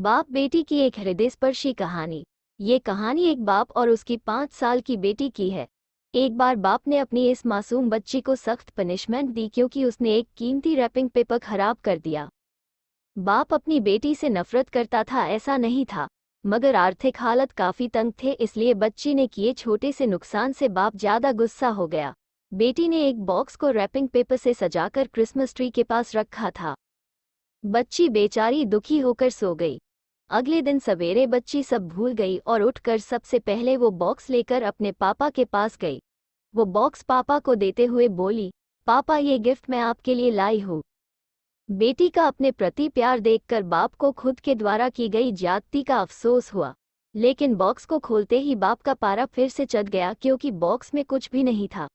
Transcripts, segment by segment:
बाप बेटी की एक हृदय स्पर्शी कहानी ये कहानी एक बाप और उसकी पाँच साल की बेटी की है एक बार बाप ने अपनी इस मासूम बच्ची को सख्त पनिशमेंट दी क्योंकि उसने एक कीमती रैपिंग पेपर खराब कर दिया बाप अपनी बेटी से नफरत करता था ऐसा नहीं था मगर आर्थिक हालत काफ़ी तंग थे इसलिए बच्ची ने किए छोटे से नुकसान से बाप ज़्यादा गुस्सा हो गया बेटी ने एक बॉक्स को रैपिंग पेपर से सजाकर क्रिसमस ट्री के पास रखा था बच्ची बेचारी दुखी होकर सो गई अगले दिन सवेरे बच्ची सब भूल गई और उठकर सबसे पहले वो बॉक्स लेकर अपने पापा के पास गई वो बॉक्स पापा को देते हुए बोली पापा ये गिफ्ट मैं आपके लिए लाई हूँ बेटी का अपने प्रति प्यार देखकर बाप को खुद के द्वारा की गई ज्यादती का अफसोस हुआ लेकिन बॉक्स को खोलते ही बाप का पारा फिर से चट गया क्योंकि बॉक्स में कुछ भी नहीं था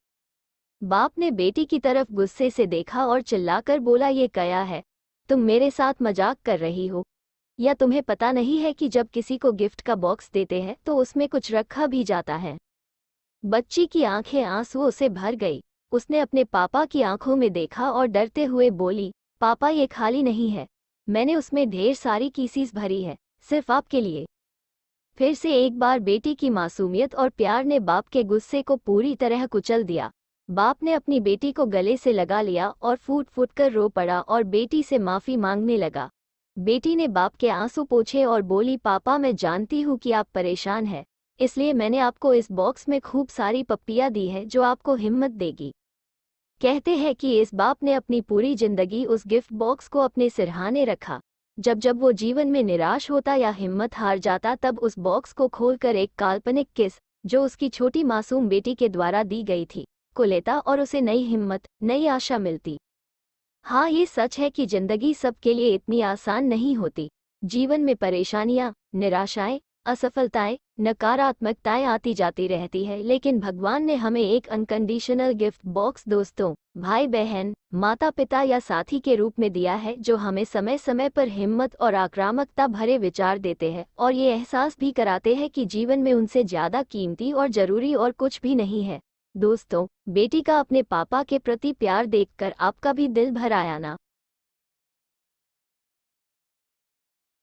बाप ने बेटी की तरफ गुस्से से देखा और चिल्लाकर बोला ये कया है तुम मेरे साथ मजाक कर रही हो या तुम्हें पता नहीं है कि जब किसी को गिफ्ट का बॉक्स देते हैं तो उसमें कुछ रखा भी जाता है बच्ची की आंखें आंसुओं से भर गई उसने अपने पापा की आंखों में देखा और डरते हुए बोली पापा ये खाली नहीं है मैंने उसमें ढेर सारी कीसीस भरी है सिर्फ आपके लिए फिर से एक बार बेटी की मासूमियत और प्यार ने बाप के गुस्से को पूरी तरह कुचल दिया बाप ने अपनी बेटी को गले से लगा लिया और फूट फूट कर रो पड़ा और बेटी से माफ़ी मांगने लगा बेटी ने बाप के आंसू पोछे और बोली पापा मैं जानती हूँ कि आप परेशान हैं इसलिए मैंने आपको इस बॉक्स में खूब सारी पप्पियाँ दी है जो आपको हिम्मत देगी कहते हैं कि इस बाप ने अपनी पूरी जिंदगी उस गिफ्ट बॉक्स को अपने सिरहाने रखा जब जब वो जीवन में निराश होता या हिम्मत हार जाता तब उस बॉक्स को खोलकर एक काल्पनिक किस जो उसकी छोटी मासूम बेटी के द्वारा दी गई थी को लेता और उसे नई हिम्मत नई आशा मिलती हाँ ये सच है कि जिंदगी सबके लिए इतनी आसान नहीं होती जीवन में परेशानियां निराशाएं असफलताएं नकारात्मकताएं आती जाती रहती है लेकिन भगवान ने हमें एक अनकंडीशनल गिफ्ट बॉक्स दोस्तों भाई बहन माता पिता या साथी के रूप में दिया है जो हमें समय समय पर हिम्मत और आक्रामकता भरे विचार देते हैं और ये एहसास भी कराते हैं कि जीवन में उनसे ज़्यादा कीमती और ज़रूरी और कुछ भी नहीं है दोस्तों बेटी का अपने पापा के प्रति प्यार देखकर आपका भी दिल भर आया ना